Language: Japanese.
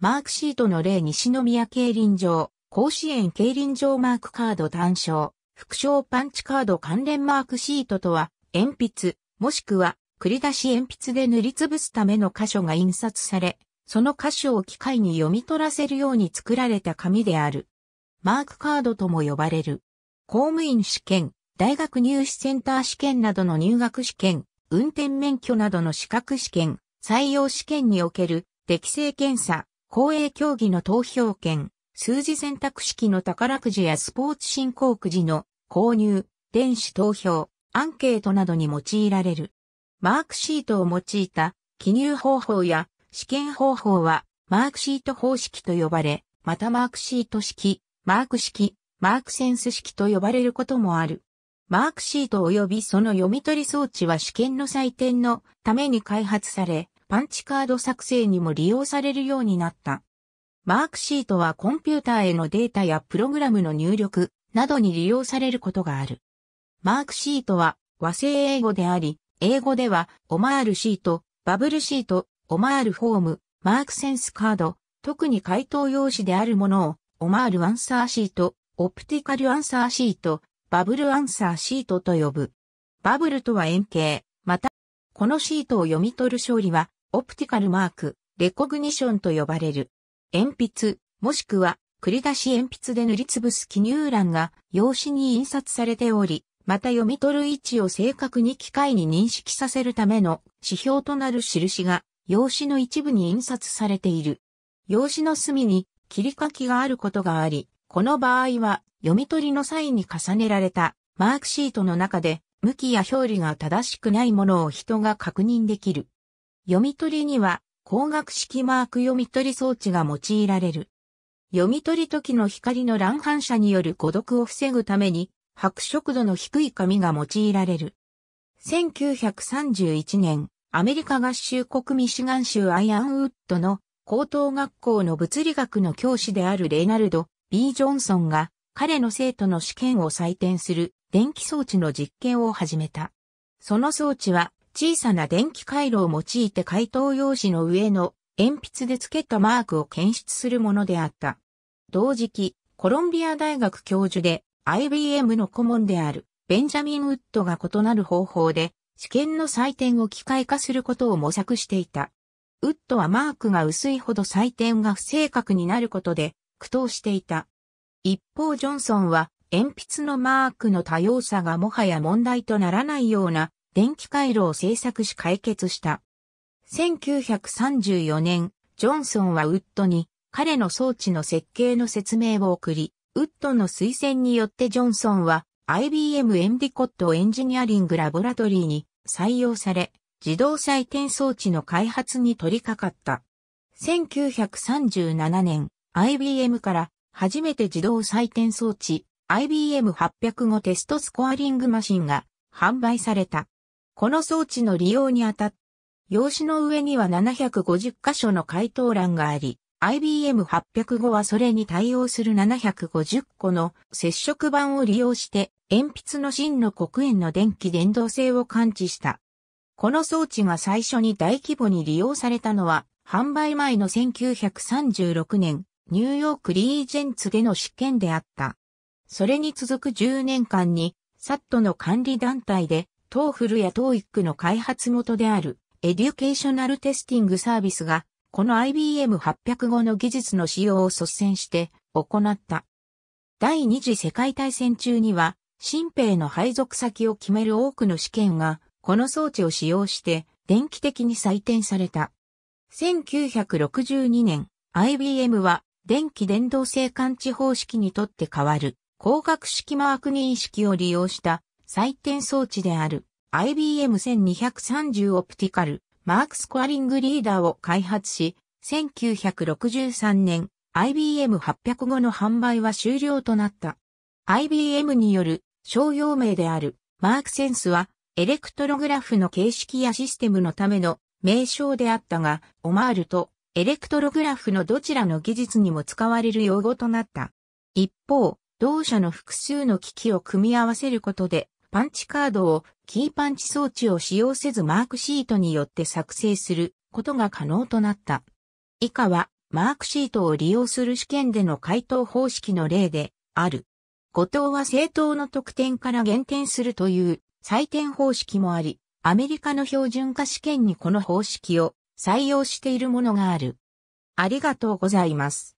マークシートの例西宮競輪場、甲子園競輪場マークカード単勝、副賞パンチカード関連マークシートとは、鉛筆、もしくは、繰り出し鉛筆で塗りつぶすための箇所が印刷され、その箇所を機械に読み取らせるように作られた紙である。マークカードとも呼ばれる。公務員試験、大学入試センター試験などの入学試験、運転免許などの資格試験、採用試験における適性検査、公営競技の投票権、数字選択式の宝くじやスポーツ振興くじの購入、電子投票、アンケートなどに用いられる。マークシートを用いた記入方法や試験方法はマークシート方式と呼ばれ、またマークシート式、マーク式、マークセンス式と呼ばれることもある。マークシート及びその読み取り装置は試験の採点のために開発され、パンチカード作成にも利用されるようになった。マークシートはコンピューターへのデータやプログラムの入力などに利用されることがある。マークシートは和製英語であり、英語ではオマールシート、バブルシート、オマールフォーム、マークセンスカード、特に回答用紙であるものをオマールアンサーシート、オプティカルアンサーシート、バブルアンサーシートと呼ぶ。バブルとは円形、また、このシートを読み取る勝利はオプティカルマーク、レコグニションと呼ばれる。鉛筆、もしくは、繰り出し鉛筆で塗りつぶす記入欄が用紙に印刷されており、また読み取る位置を正確に機械に認識させるための指標となる印が用紙の一部に印刷されている。用紙の隅に切り書きがあることがあり、この場合は読み取りの際に重ねられたマークシートの中で向きや表裏が正しくないものを人が確認できる。読み取りには光学式マーク読み取り装置が用いられる。読み取り時の光の乱反射による誤読を防ぐために白色度の低い紙が用いられる。1931年、アメリカ合衆国ミシガン州アイアンウッドの高等学校の物理学の教師であるレイナルド・ B・ ジョンソンが彼の生徒の試験を採点する電気装置の実験を始めた。その装置は小さな電気回路を用いて回答用紙の上の鉛筆で付けたマークを検出するものであった。同時期、コロンビア大学教授で IBM の顧問であるベンジャミン・ウッドが異なる方法で試験の採点を機械化することを模索していた。ウッドはマークが薄いほど採点が不正確になることで苦闘していた。一方ジョンソンは鉛筆のマークの多様さがもはや問題とならないような電気回路を製作し解決した。1934年、ジョンソンはウッドに彼の装置の設計の説明を送り、ウッドの推薦によってジョンソンは IBM エンディコットエンジニアリングラボラトリーに採用され、自動採点装置の開発に取り掛かった。1937年、IBM から初めて自動採点装置 IBM805 テストスコアリングマシンが販売された。この装置の利用にあたっ用紙の上には750箇所の回答欄があり、IBM805 はそれに対応する750個の接触板を利用して鉛筆の芯の黒鉛の電気伝導性を感知した。この装置が最初に大規模に利用されたのは、販売前の1936年、ニューヨークリージェンツでの試験であった。それに続く10年間に、サットの管理団体でトーフルやトーイックの開発元である、エデュケーショナルテスティングサービスが、この IBM805 の技術の使用を率先して行った。第二次世界大戦中には、新兵の配属先を決める多くの試験が、この装置を使用して、電気的に採点された。1962年、IBM は、電気電動性感知方式にとって変わる、光学式マーク認識を利用した採点装置である IBM1230 オプティカルマークスコアリングリーダーを開発し、1963年 IBM805 の販売は終了となった。IBM による商用名であるマークセンスはエレクトログラフの形式やシステムのための名称であったが、オマールとエレクトログラフのどちらの技術にも使われる用語となった。一方、同社の複数の機器を組み合わせることでパンチカードをキーパンチ装置を使用せずマークシートによって作成することが可能となった。以下はマークシートを利用する試験での回答方式の例である。後藤は正当の得点から減点するという採点方式もあり、アメリカの標準化試験にこの方式を採用しているものがある。ありがとうございます。